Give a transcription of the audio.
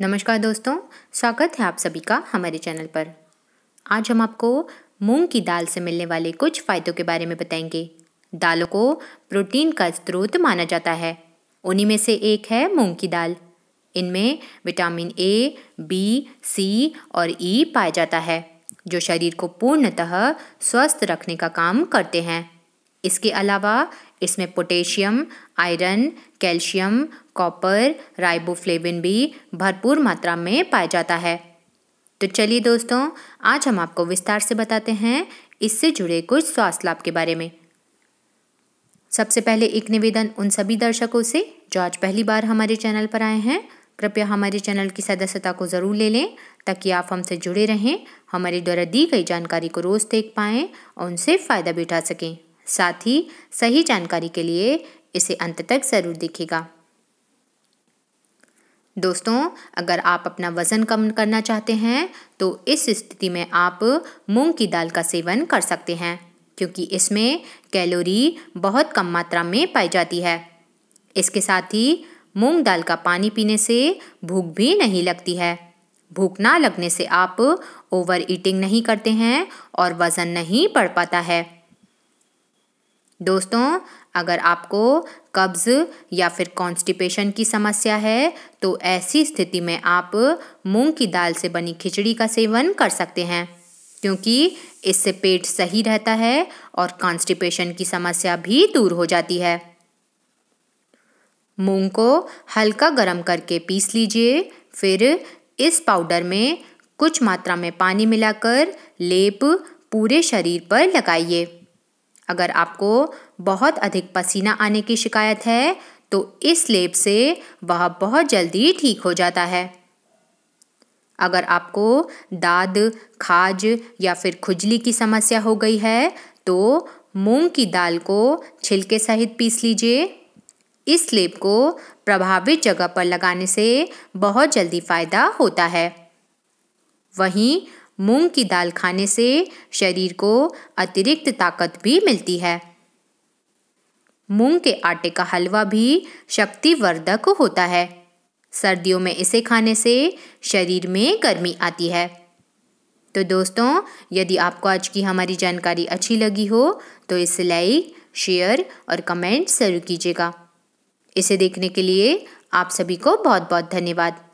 नमस्कार दोस्तों स्वागत है आप सभी का हमारे चैनल पर आज हम आपको मूंग की दाल से मिलने वाले कुछ फ़ायदों के बारे में बताएंगे दालों को प्रोटीन का स्रोत माना जाता है उन्हीं में से एक है मूंग की दाल इनमें विटामिन ए बी सी और ई e पाया जाता है जो शरीर को पूर्णतः स्वस्थ रखने का काम करते हैं इसके अलावा इसमें potassium iron calcium copper riboflavin भी भरपूर मात्रा में पाया जाता है तो चलिए दोस्तों आज हम आपको विस्तार से बताते हैं इससे जुड़े कुछ स्वास्थ्य लाभ के बारे में सबसे पहले एक निवेदन उन सभी दर्शकों से जो आज पहली बार हमारे चैनल पर आए हैं कृपया हमारे चैनल की सदस्यता को ज़रूर ले लें ताकि आप हमसे जुड़े रहें हमारे द्वारा दी गई जानकारी को रोज़ देख पाएँ और उनसे फ़ायदा भी उठा सकें साथ ही सही जानकारी के लिए इसे अंत तक ज़रूर देखिएगा दोस्तों अगर आप अपना वज़न कम करना चाहते हैं तो इस स्थिति में आप मूंग की दाल का सेवन कर सकते हैं क्योंकि इसमें कैलोरी बहुत कम मात्रा में पाई जाती है इसके साथ ही मूंग दाल का पानी पीने से भूख भी नहीं लगती है भूख ना लगने से आप ओवर ईटिंग नहीं करते हैं और वज़न नहीं बढ़ पाता है दोस्तों अगर आपको कब्ज़ या फिर कॉन्स्टिपेशन की समस्या है तो ऐसी स्थिति में आप मूंग की दाल से बनी खिचड़ी का सेवन कर सकते हैं क्योंकि इससे पेट सही रहता है और कॉन्स्टिपेशन की समस्या भी दूर हो जाती है मूंग को हल्का गर्म करके पीस लीजिए फिर इस पाउडर में कुछ मात्रा में पानी मिलाकर लेप पूरे शरीर पर लगाइए अगर आपको बहुत अधिक पसीना आने की शिकायत है तो इस लेप से वह बहुत जल्दी ठीक हो जाता है अगर आपको दाद खाज या फिर खुजली की समस्या हो गई है तो मूंग की दाल को छिलके सहित पीस लीजिए इस लेप को प्रभावित जगह पर लगाने से बहुत जल्दी फ़ायदा होता है वहीं मूंग की दाल खाने से शरीर को अतिरिक्त ताकत भी मिलती है मूंग के आटे का हलवा भी शक्तिवर्धक होता है सर्दियों में इसे खाने से शरीर में गर्मी आती है तो दोस्तों यदि आपको आज की हमारी जानकारी अच्छी लगी हो तो इसे लाइक शेयर और कमेंट जरूर कीजिएगा इसे देखने के लिए आप सभी को बहुत बहुत धन्यवाद